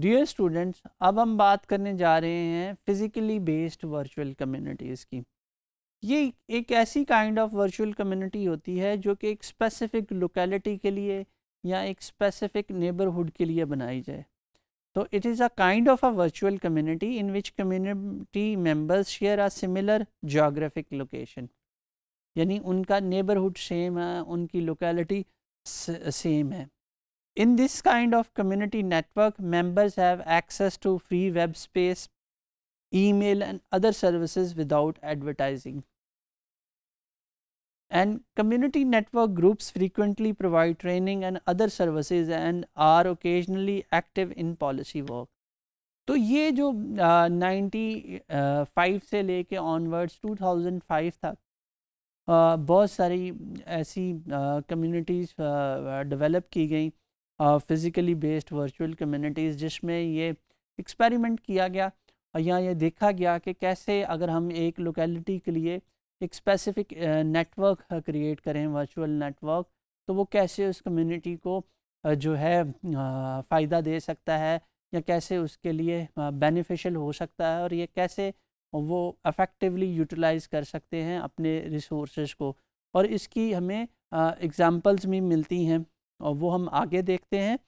Dear students अब हम बात करने जा रहे हैं फिज़िकली बेस्ड वर्चुअल कम्युनिटीज़ की ये एक ऐसी काइंड ऑफ वर्चुअल कम्युनिटी होती है जो कि एक स्पेसिफ़िक लोकेलिटी के लिए या एक स्पेसिफ़िक नेबरहुड के लिए बनाई जाए तो it is a kind of a virtual community in which community members share a similar geographic location यानी उनका नेबरहुड सेम है उनकी लोकेलिटी सेम है In this kind of community network, members have access to free web space, email and other services without advertising. And community network groups frequently provide training and other services and are occasionally active in policy work. तो ये जो ninety uh, five uh, से लेके onwards 2005 तक बहुत सारी ऐसी communities develop की गई uh, physically based virtual communities जिसमें ये एक्सपेरिमेंट किया गया या ये देखा गया कि कैसे अगर हम एक लोकेलिटी के लिए एक स्पेसिफिक नेटवर्क क्रिएट करें वर्चुअल नेटवर्क तो वो कैसे उस कम्युनिटी को जो है फ़ायदा दे सकता है या कैसे उसके लिए बेनिफिशियल हो सकता है और ये कैसे वो अफेक्टिवली यूटिलाइज़ कर सकते हैं अपने रिसोर्स को और इसकी हमें एग्ज़ाम्पल्स भी मिलती हैं और वो हम आगे देखते हैं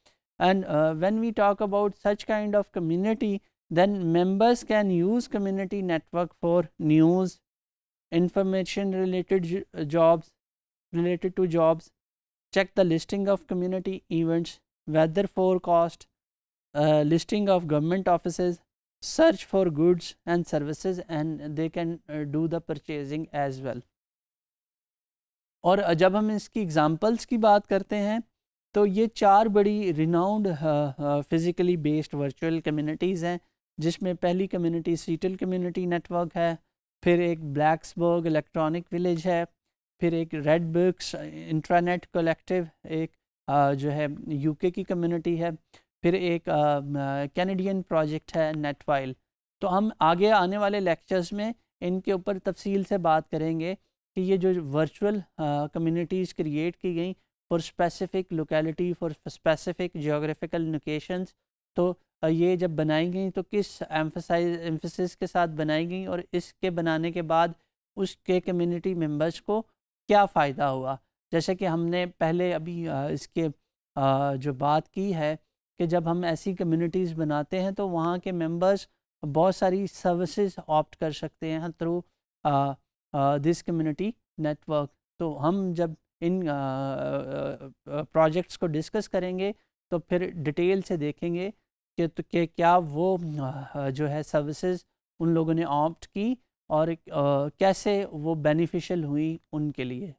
and when we talk about such kind of community then members can use community network for news information related jobs related to jobs check the listing of community events weather for cost listing of government office search for goods and services and they can do the purchasing as well और uh, जब हम इसकी examples की बात करते हैं तो ये चार बड़ी renowned physically based virtual communities हैं जिसमें पहली कम्युनिटी सीटल कम्युनिटी नेटवर्क है फिर एक ब्लैक्सबर्ग इलेक्ट्रॉनिक विलेज है फिर एक रेड बुक्स इंट्रानेट कलेक्टिव एक आ, uh, जो है यूके की कम्युनिटी है फिर एक कैनेडियन uh, प्रोजेक्ट uh, है नेटवाइल तो हम आगे आने वाले लेक्चर्स में इनके ऊपर तफसील से बात करेंगे कि ये जो वर्चुअल कम्युनिटीज़ क्रिएट की गई for specific locality for specific geographical location तो ये जब बनाई गई तो किस एम्फसाइज एम्फसिस के साथ बनाई गई और इसके बनाने के बाद उसके कम्युनिटी मेंबर्स को क्या फ़ायदा हुआ जैसे कि हमने पहले अभी इसके जो बात की है कि जब हम ऐसी कम्युनिटीज़ बनाते हैं तो वहाँ के मेंबर्स बहुत सारी सर्विसेज ऑप्ट कर सकते हैं थ्रू दिस कम्युनिटी नेटवर्क तो हम जब इन प्रोजेक्ट्स को डिस्कस करेंगे तो फिर डिटेल से देखेंगे कि तो के क्या वो जो है सर्विसेज उन लोगों ने ऑप्ट की और कैसे वो बेनिफिशियल हुई उनके लिए